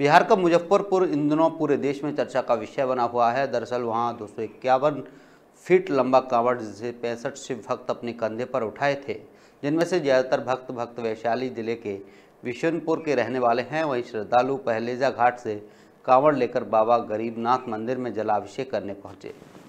बिहार का मुजफ्फरपुर इन दिनों पूरे देश में चर्चा का विषय बना हुआ है दरअसल वहाँ दो फीट लंबा कांवड़ जिसे पैंसठ शिव भक्त अपने कंधे पर उठाए थे जिनमें से ज़्यादातर भक्त भक्त वैशाली जिले के विश्वनपुर के रहने वाले हैं वहीं श्रद्धालु पहलेजा घाट से कांवड़ लेकर बाबा गरीबनाथ मंदिर में जलाभिषेक करने पहुंचे